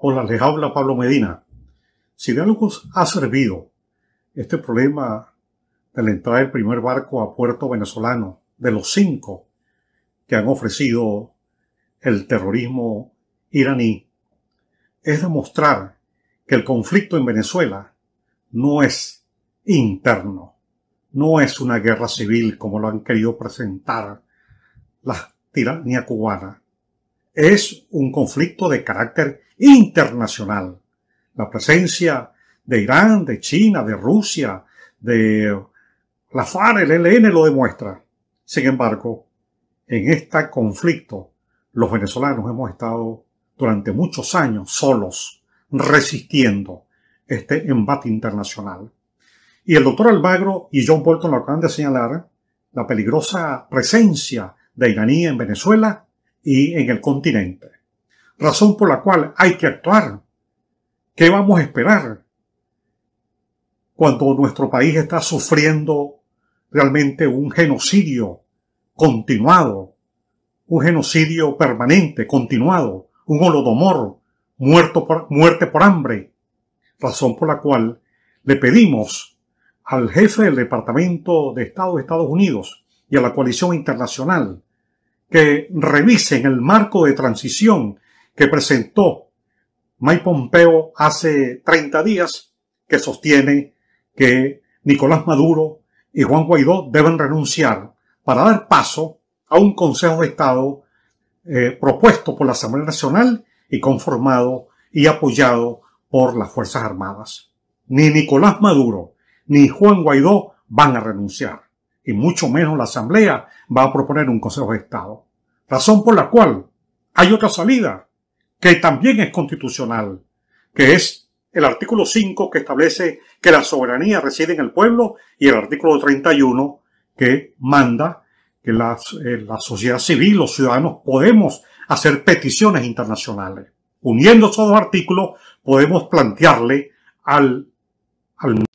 Hola, les habla Pablo Medina. Si de algo ha servido este problema de la entrada del primer barco a puerto venezolano, de los cinco que han ofrecido el terrorismo iraní, es demostrar que el conflicto en Venezuela no es interno, no es una guerra civil como lo han querido presentar la tiranía cubana, es un conflicto de carácter internacional. La presencia de Irán, de China, de Rusia, de la FARC, el ELN lo demuestra. Sin embargo, en este conflicto, los venezolanos hemos estado durante muchos años solos, resistiendo este embate internacional. Y el doctor Almagro y John Bolton lo acaban de señalar, la peligrosa presencia de Iraní en Venezuela y en el continente. Razón por la cual hay que actuar. ¿Qué vamos a esperar? Cuando nuestro país está sufriendo realmente un genocidio continuado, un genocidio permanente, continuado, un holodomor, muerto por, muerte por hambre, razón por la cual le pedimos al jefe del Departamento de Estado de Estados Unidos y a la coalición internacional que revisen el marco de transición que presentó Mike Pompeo hace 30 días, que sostiene que Nicolás Maduro y Juan Guaidó deben renunciar para dar paso a un Consejo de Estado eh, propuesto por la Asamblea Nacional y conformado y apoyado por las Fuerzas Armadas. Ni Nicolás Maduro ni Juan Guaidó van a renunciar y mucho menos la Asamblea va a proponer un Consejo de Estado. Razón por la cual hay otra salida que también es constitucional, que es el artículo 5 que establece que la soberanía reside en el pueblo y el artículo 31 que manda que eh, la, sociedad civil, los ciudadanos, podemos hacer peticiones internacionales. Uniendo esos dos artículos podemos plantearle al, al